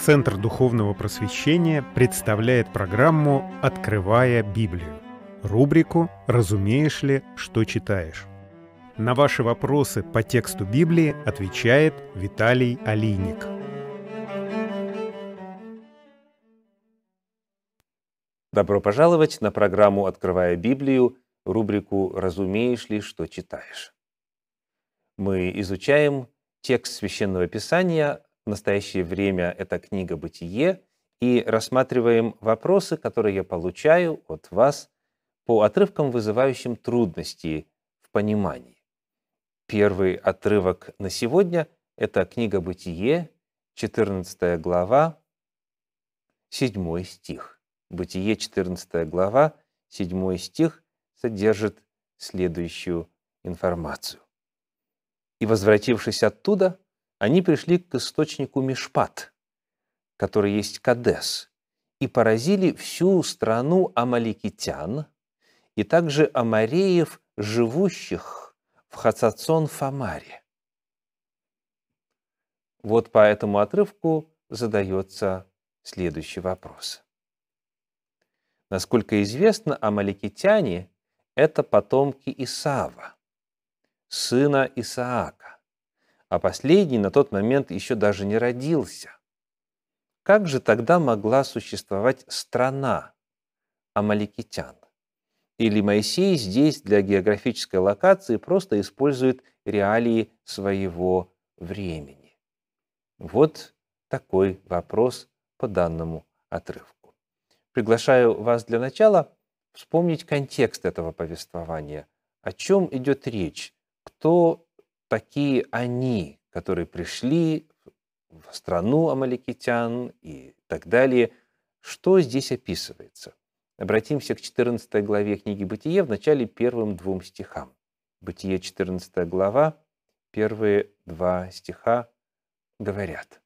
Центр духовного просвещения представляет программу «Открывая Библию» рубрику «Разумеешь ли, что читаешь?». На ваши вопросы по тексту Библии отвечает Виталий Алиник. Добро пожаловать на программу «Открывая Библию», рубрику «Разумеешь ли, что читаешь?». Мы изучаем текст Священного Писания, в настоящее время эта книга «Бытие», и рассматриваем вопросы, которые я получаю от вас по отрывкам, вызывающим трудности в понимании. Первый отрывок на сегодня – это книга «Бытие», 14 глава, 7 стих. «Бытие», 14 глава, 7 стих содержит следующую информацию. «И, возвратившись оттуда, они пришли к источнику Мишпат, который есть Кадес, и поразили всю страну амаликитян и также амареев, живущих в Хацацон-Фамаре. Вот по этому отрывку задается следующий вопрос. Насколько известно, амаликитяне – это потомки Исава, сына Исаака а последний на тот момент еще даже не родился. Как же тогда могла существовать страна амаликитян? Или Моисей здесь для географической локации просто использует реалии своего времени? Вот такой вопрос по данному отрывку. Приглашаю вас для начала вспомнить контекст этого повествования. О чем идет речь? Кто такие они, которые пришли в страну амаликитян и так далее. Что здесь описывается? Обратимся к 14 главе книги «Бытие» в начале первым двум стихам. Бытие 14 глава, первые два стиха говорят.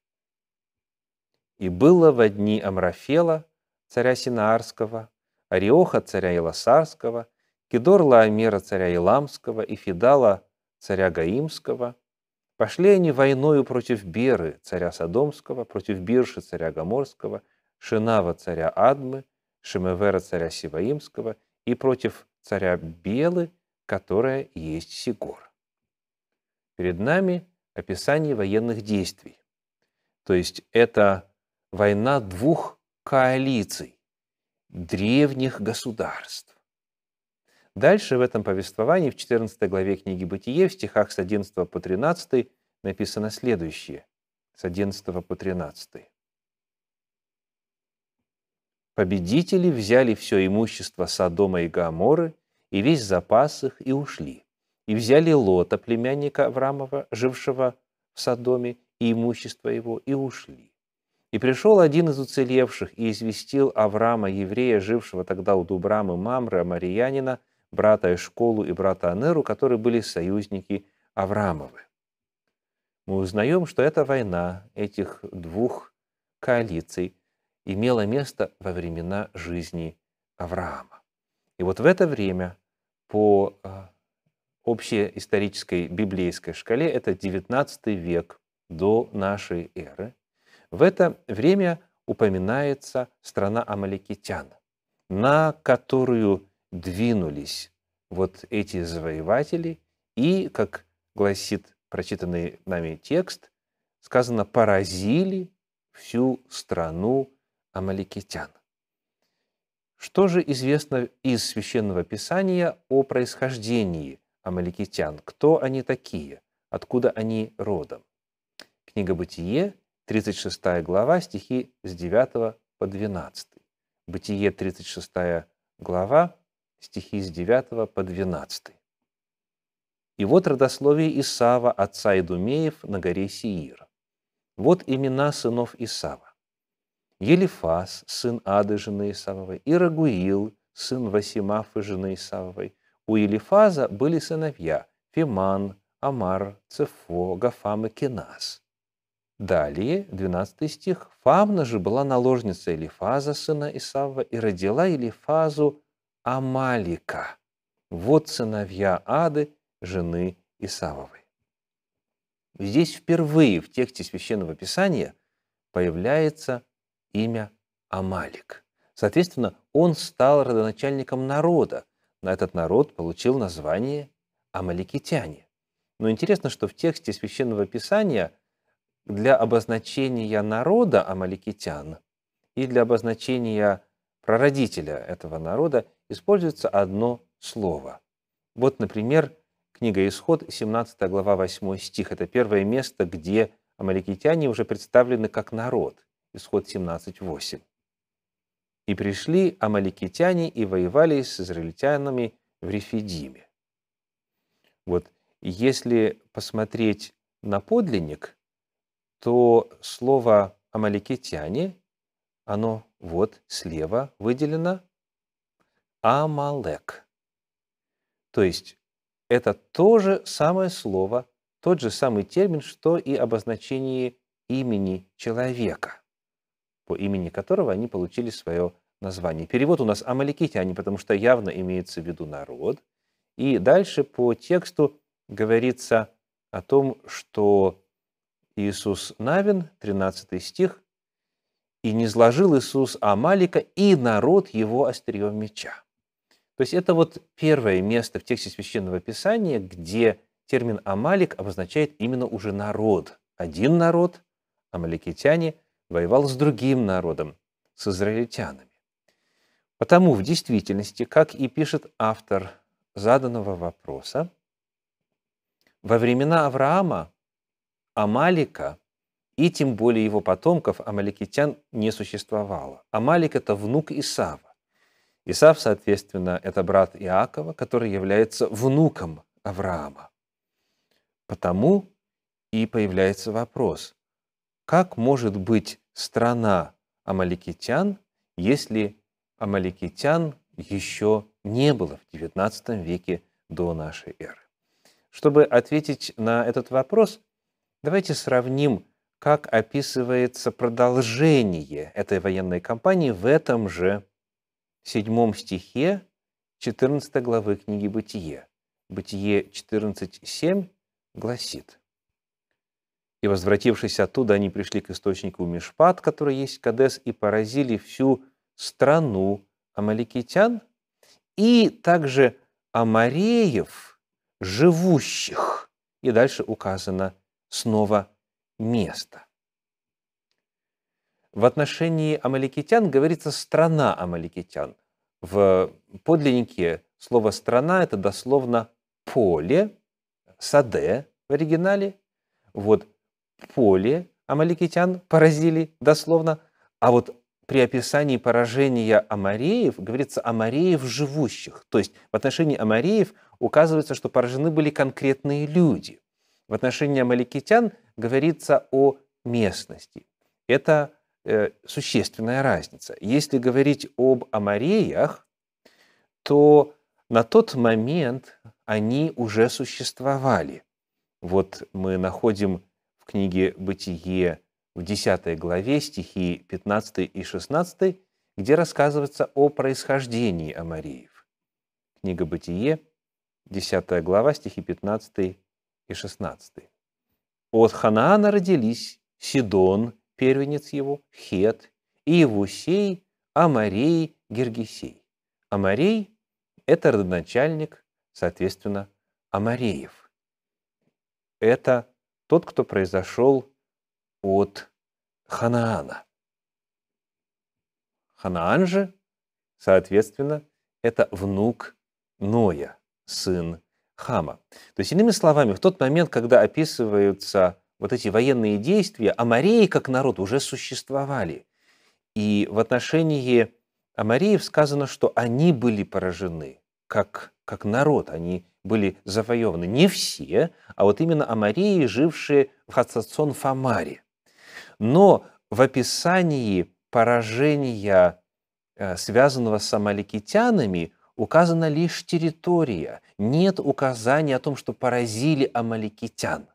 «И было во дни Амрафела, царя Синаарского, Ариоха, царя Илосарского, Кедорла Амера, царя Иламского, и Фидала, царя Гаимского. Пошли они войною против Беры, царя Содомского, против Бирши, царя Гоморского, Шинава, царя Адмы, Шемевера, царя Сиваимского и против царя Белы, которая есть Сигор. Перед нами описание военных действий. То есть это война двух коалиций, древних государств. Дальше в этом повествовании в 14 главе книги «Бытие» в стихах с 11 по 13 написано следующее, с 11 по 13. «Победители взяли все имущество Содома и Гаморы, и весь запас их, и ушли, и взяли Лота, племянника Аврамова, жившего в Содоме, и имущество его, и ушли. И пришел один из уцелевших и известил Авраама, еврея, жившего тогда у Дубрамы Мамры, Амариянина, брата Эшколу и брата Анеру, которые были союзники Авраамовы. Мы узнаем, что эта война этих двух коалиций имела место во времена жизни Авраама. И вот в это время по а, общей исторической библейской шкале это 19 век до нашей эры. В это время упоминается страна амаликитян, на которую двинулись вот эти завоеватели, и, как гласит прочитанный нами текст, сказано, поразили всю страну амаликитян. Что же известно из Священного Писания о происхождении амаликитян? Кто они такие? Откуда они родом? Книга Бытие, 36 глава, стихи с 9 по 12. Бытие, 36 глава, стихи с 9 по 12. «И вот родословие Исава, отца Идумеев, на горе Сиир. Вот имена сынов Исава. Елифас, сын Ады, жены Исавовой, и Рагуил, сын Васимафы, жены Исавовой. У Елифаза были сыновья Фиман, Амар, Цефо, Гафам и Кенас. Далее, 12 стих. Фамна же была наложница Елифаза, сына Исава, и родила Елифазу Амалика. Вот сыновья Ады, жены Исавовой. Здесь впервые в тексте Священного Писания появляется имя Амалик. Соответственно, он стал родоначальником народа. На этот народ получил название амаликитяне. Но интересно, что в тексте Священного Писания для обозначения народа амаликитян и для обозначения прародителя этого народа, используется одно слово. Вот, например, книга «Исход», 17 глава, 8 стих. Это первое место, где амаликитяне уже представлены как народ. Исход 17.8. «И пришли амаликитяне и воевали с израильтянами в Рефидиме». Вот если посмотреть на подлинник, то слово «амаликитяне» оно вот слева выделено Амалек. То есть это то же самое слово, тот же самый термин, что и обозначение имени человека, по имени которого они получили свое название. Перевод у нас амаликитяне, потому что явно имеется в виду народ. И дальше по тексту говорится о том, что Иисус Навин, 13 стих, и не сложил Иисус Амалика и народ его острием меча. То есть это вот первое место в тексте Священного Писания, где термин Амалик обозначает именно уже народ. Один народ, амаликитяне, воевал с другим народом, с израильтянами. Потому в действительности, как и пишет автор заданного вопроса, во времена Авраама Амалика – и тем более его потомков, амаликитян не существовало. Амалик – это внук Исава. Исав, соответственно, это брат Иакова, который является внуком Авраама. Потому и появляется вопрос, как может быть страна амаликитян, если амаликитян еще не было в XIX веке до нашей эры? Чтобы ответить на этот вопрос, давайте сравним как описывается продолжение этой военной кампании в этом же седьмом стихе 14 главы книги «Бытие». Бытие 14.7 гласит, «И, возвратившись оттуда, они пришли к источнику Мишпат, который есть Кадес, и поразили всю страну амаликитян и также амареев, живущих». И дальше указано снова место. В отношении амаликитян говорится «страна амаликитян». В подлиннике слово «страна» — это дословно «поле», «саде» в оригинале. Вот «поле» амаликитян поразили дословно, а вот при описании поражения амареев говорится «амареев живущих». То есть в отношении амареев указывается, что поражены были конкретные люди. В отношении амаликитян говорится о местности. Это э, существенная разница. Если говорить об амареях, то на тот момент они уже существовали. Вот мы находим в книге «Бытие» в 10 главе стихи 15 и 16, где рассказывается о происхождении Амариев. Книга «Бытие», 10 глава, стихи 15 и 16. От Ханаана родились Сидон, первенец его, Хет, и Евусей, Амарей, Гергесей. Амарей – это родоначальник, соответственно, Амареев. Это тот, кто произошел от Ханаана. Ханаан же, соответственно, это внук Ноя, сын хама. То есть, иными словами, в тот момент, когда описываются вот эти военные действия, амареи как народ уже существовали. И в отношении амареев сказано, что они были поражены, как, как народ, они были завоеваны. Не все, а вот именно амареи, жившие в Хацацон-Фамаре. Но в описании поражения, э, связанного с амаликитянами, указана лишь территория, нет указания о том, что поразили амаликитян.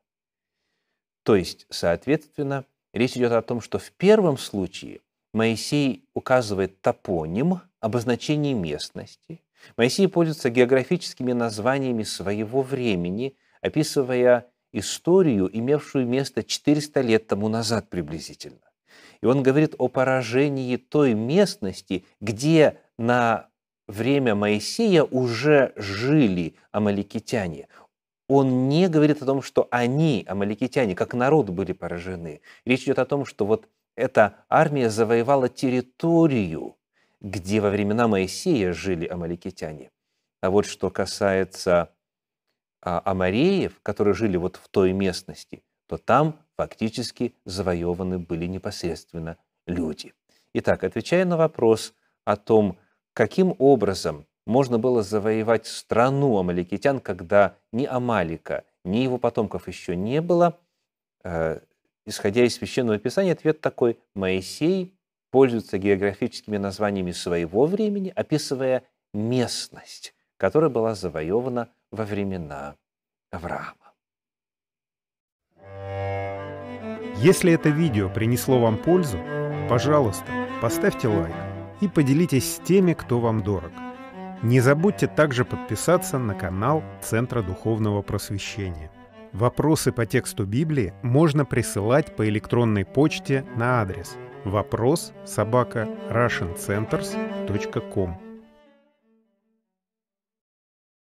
То есть, соответственно, речь идет о том, что в первом случае Моисей указывает топоним, обозначение местности. Моисей пользуется географическими названиями своего времени, описывая историю, имевшую место 400 лет тому назад приблизительно. И он говорит о поражении той местности, где на время Моисея уже жили амаликитяне. Он не говорит о том, что они, амаликитяне, как народ были поражены. Речь идет о том, что вот эта армия завоевала территорию, где во времена Моисея жили амаликитяне. А вот что касается а, амареев, которые жили вот в той местности, то там фактически завоеваны были непосредственно люди. Итак, отвечая на вопрос о том, каким образом можно было завоевать страну амаликитян, когда ни Амалика, ни его потомков еще не было, э, исходя из Священного Писания, ответ такой – Моисей пользуется географическими названиями своего времени, описывая местность, которая была завоевана во времена Авраама. Если это видео принесло вам пользу, пожалуйста, поставьте лайк и поделитесь с теми, кто вам дорог. Не забудьте также подписаться на канал Центра Духовного Просвещения. Вопросы по тексту Библии можно присылать по электронной почте на адрес вопрос собака russiancenters.com.